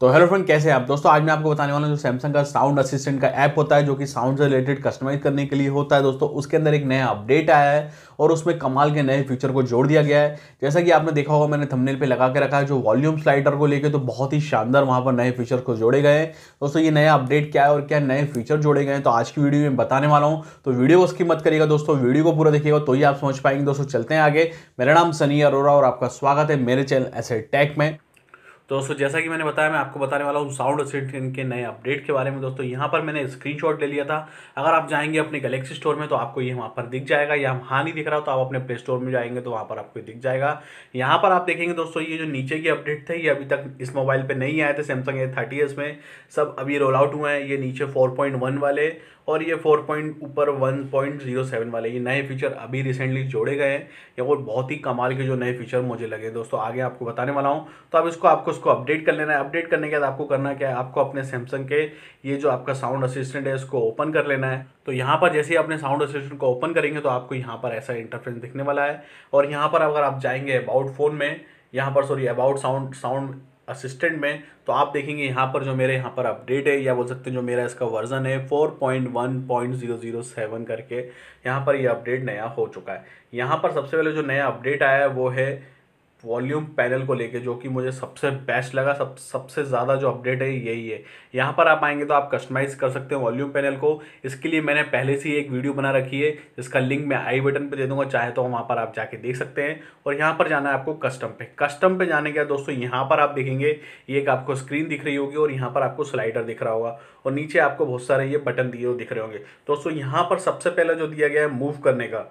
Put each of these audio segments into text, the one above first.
तो hello friend कैसे हैं आप दोस्तों आज मैं आपको बताने वाला हूँ जो सैमसंग का साउंड असिस्टेंट का ऐप होता है जो कि साउंड से रिलेटेड कस्टमाइज करने के लिए होता है दोस्तों उसके अंदर एक नया अपडेट आया है और उसमें कमाल के नए फीचर को जोड़ दिया गया है जैसा कि आपने देखा होगा मैंने थंबनेल पे लगा के रखा है जो वॉल्यूम स्लाइडर को लेकर तो बहुत ही शानदार वहाँ पर नए फीचर को जोड़े गए हैं दोस्तों ये नया अपडेट क्या है और क्या नए फीचर जोड़े गए हैं तो आज की वीडियो में बताने वाला हूँ तो वीडियो को उसकी मत करिएगा दोस्तों वीडियो को पूरा देखिएगा तो ही आप समझ पाएंगे दोस्तों चलते हैं आगे मेरा नाम सनी अरोरा और आपका स्वागत है मेरे चैनल ऐसे टैक में तो दोस्तों जैसा कि मैंने बताया मैं आपको बताने वाला हूँ साउंड सेट इनके नए अपडेट के बारे में दोस्तों यहाँ पर मैंने स्क्रीनशॉट ले लिया था अगर आप जाएंगे अपने गलेक्सी स्टोर में तो आपको ये वहाँ पर दिख जाएगा या हाँ नहीं दिख रहा हो तो आप अपने प्ले स्टोर में जाएंगे तो वहाँ पर आपको दिख जाएगा यहाँ पर आप देखेंगे दोस्तों ये जो नीचे की अपडेट थे ये अभी तक इस मोबाइल पर नहीं आए थे सैमसंग ए थर्टी में सब अभी रोल आउट हुए हैं ये नीचे फोर वाले और ये फोर पॉइंट ऊपर वन पॉइंट जीरो सेवन वाले ये नए फीचर अभी रिसेंटली जोड़े गए हैं या और बहुत ही कमाल के जो नए फीचर मुझे लगे दोस्तों आगे आपको बताने वाला हूँ तो अब इसको आपको इसको अपडेट कर लेना है अपडेट करने के बाद आपको करना क्या है आपको अपने सैमसंग के ये जो आपका साउंड असिस्टेंट है इसको ओपन कर लेना है तो यहाँ पर जैसे ही अपने साउंड असिस्टेंट को ओपन करेंगे तो आपको यहाँ पर ऐसा इंटरफेरेंस दिखने वाला है और यहाँ पर अगर आप जाएंगे अबाउट फ़ोन में यहाँ पर sorry about sound sound assistant में तो आप देखेंगे यहाँ पर जो मेरे यहाँ पर अपडेट है या बोल सकते हैं जो मेरा इसका वर्जन है four point one point zero zero seven करके यहाँ पर ये यह अपडेट नया हो चुका है यहाँ पर सबसे पहले जो नया अपडेट आया है वो है वॉल्यूम पैनल को लेके जो कि मुझे सबसे बेस्ट लगा सब सबसे ज़्यादा जो अपडेट है यही है यहाँ पर आप आएंगे तो आप कस्टमाइज़ कर सकते हैं वॉल्यूम पैनल को इसके लिए मैंने पहले से ही एक वीडियो बना रखी है जिसका लिंक मैं आई बटन पे दे दूँगा चाहे तो वहाँ पर आप जाके देख सकते हैं और यहाँ पर जाना है आपको कस्टम पे कस्टम पे जाने के बाद दोस्तों यहाँ पर आप देखेंगे ये एक आपको स्क्रीन दिख रही होगी और यहाँ पर आपको स्लाइडर दिख रहा होगा और नीचे आपको बहुत सारे ये बटन दिए दिख रहे होंगे दोस्तों यहाँ पर सबसे पहला जो दिया गया है मूव करने का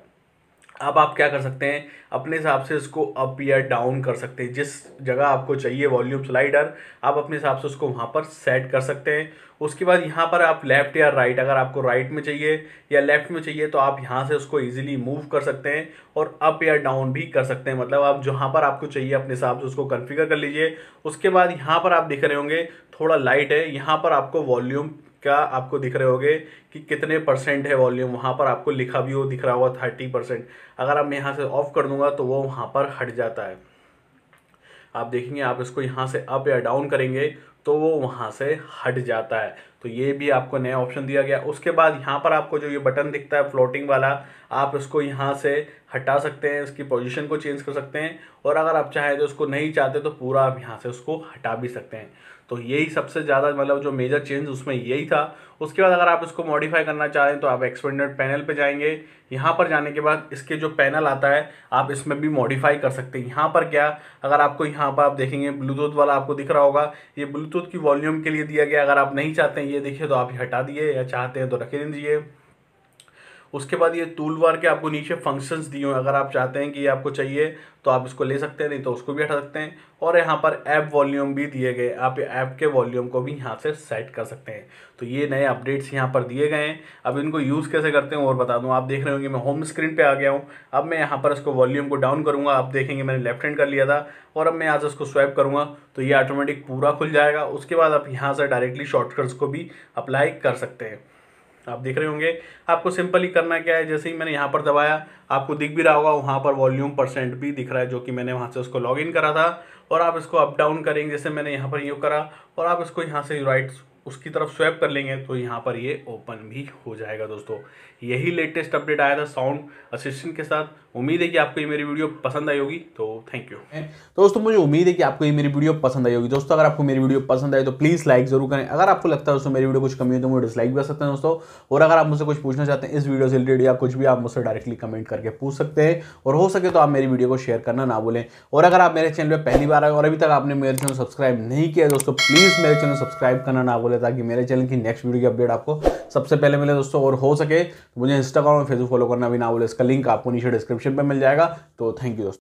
अब आप क्या कर सकते हैं अपने हिसाब से इसको अप या डाउन कर सकते हैं जिस जगह आपको चाहिए वॉल्यूम स्लाइडर आप अपने हिसाब से उसको वहाँ पर सेट कर सकते हैं उसके बाद यहाँ पर आप लेफ़्ट या राइट अगर आपको राइट में चाहिए या लेफ़्ट में चाहिए तो आप यहाँ से उसको इजीली मूव कर सकते हैं और अप या डाउन भी कर सकते हैं मतलब आप जहाँ पर आपको चाहिए अपने हिसाब से उसको कन्फिगर कर लीजिए उसके बाद यहाँ पर आप देख रहे होंगे थोड़ा लाइट है यहाँ पर आपको वॉल्यूम का आपको दिख रहे होंगे कि कितने परसेंट है वॉल्यूम वहाँ पर आपको लिखा भी हो दिख रहा होगा थर्टी परसेंट अगर आप मैं यहाँ से ऑफ कर दूंगा तो वो वहाँ पर हट जाता है आप देखेंगे आप इसको यहाँ से अप या डाउन करेंगे तो वो वहाँ से हट जाता है तो ये भी आपको नया ऑप्शन दिया गया उसके बाद यहाँ पर आपको जो ये बटन दिखता है फ्लोटिंग वाला आप इसको यहाँ से हटा सकते हैं इसकी पोजीशन को चेंज कर सकते हैं और अगर आप चाहें तो उसको नहीं चाहते तो पूरा आप यहाँ से उसको हटा भी सकते हैं तो यही सबसे ज़्यादा मतलब जो मेजर चेंज उसमें यही था उसके बाद अगर आप इसको मॉडिफाई करना चाहें तो आप एक्सपेंडेड पैनल पर जाएंगे यहाँ पर जाने के बाद इसके जो पैनल आता है आप इसमें भी मॉडिफाई कर सकते हैं यहाँ पर क्या अगर आपको यहाँ पर आप देखेंगे ब्लूटूथ वाला आपको दिख रहा होगा ये ब्लूटूथ ब्लूटूथ की वॉल्यूम के लिए दिया गया अगर आप नहीं चाहते हैं ये देखिए तो आप हटा दिए या चाहते हैं तो रख दीजिए उसके बाद ये टूल बार के आपको नीचे फंक्शंस दिए हैं अगर आप चाहते हैं कि ये आपको चाहिए तो आप इसको ले सकते हैं नहीं तो उसको भी हटा सकते हैं और यहाँ पर ऐप वॉल्यूम भी दिए गए आप ऐप के वॉल्यूम को भी यहाँ से सेट कर सकते हैं तो ये नए अपडेट्स यहाँ पर दिए गए हैं अब इनको यूज़ कैसे करते हैं और बता दूँ आप देख रहे होंगे मैं होम स्क्रीन पर आ गया हूँ अब मैं यहाँ पर इसको वॉल्यूम को डाउन करूँगा आप देखेंगे मैंने लेफ्ट हैंड कर लिया था और अब मैं यहाँ से इसको स्वैप करूँगा तो ये ऑटोमेटिक पूरा खुल जाएगा उसके बाद आप यहाँ से डायरेक्टली शॉर्टकट्स को भी अप्लाई कर सकते हैं आप देख रहे होंगे आपको सिंपली करना क्या है जैसे ही मैंने यहाँ पर दबाया आपको दिख भी रहा होगा वहाँ पर वॉल्यूम परसेंट भी दिख रहा है जो कि मैंने वहाँ से उसको लॉग इन करा था और आप इसको अप डाउन करेंगे जैसे मैंने यहाँ पर यू करा और आप इसको यहाँ से राइट उसकी तरफ स्वैप कर लेंगे तो यहाँ पर ये ओपन भी हो जाएगा दोस्तों यही लेटेस्ट अपडेट आया था साउंड असिस्टेंट के साथ उम्मीद है कि आपको ये मेरी वीडियो पसंद आई होगी तो थैंक यू तो दोस्तों मुझे उम्मीद है कि आपको ये मेरी वीडियो पसंद आई होगी दोस्तों अगर आपको मेरी वीडियो पसंद आए तो प्लीज़ लाइक जरूर करें अगर आपको लगता है दोस्तों मेरी वीडियो कुछ कमी हो तो मुझे डिसलाइक भी कर सकते हैं दोस्तों और अगर आप मुझसे कुछ पूछना चाहते हैं इस वीडियो से रिलेटेड या कुछ भी आप मुझसे डायरेक्टली कमेंट करके पूछ सकते हैं और हो सके तो आप मेरी वीडियो को शेयर करना ना भूलें और अगर आप मेरे चैनल पर पहली बार आए और अभी तक आपने मेरे चैनल सब्सक्राइब नहीं किया दोस्तों प्लीज़ मेरे चैनल सब्सक्राइब करना ना बोले बोले ताकि मेरे चैनल की नेक्स्ट वीडियो की अपडेट आपको सबसे पहले मिले दोस्तों और हो सके तो मुझे इंस्टाग्राम और फेसबुक फॉलो करना भी ना बोले इसका लिंक आपको नीचे डिस्क्रिप्शन पर मिल जाएगा तो थैंक यू दोस्तों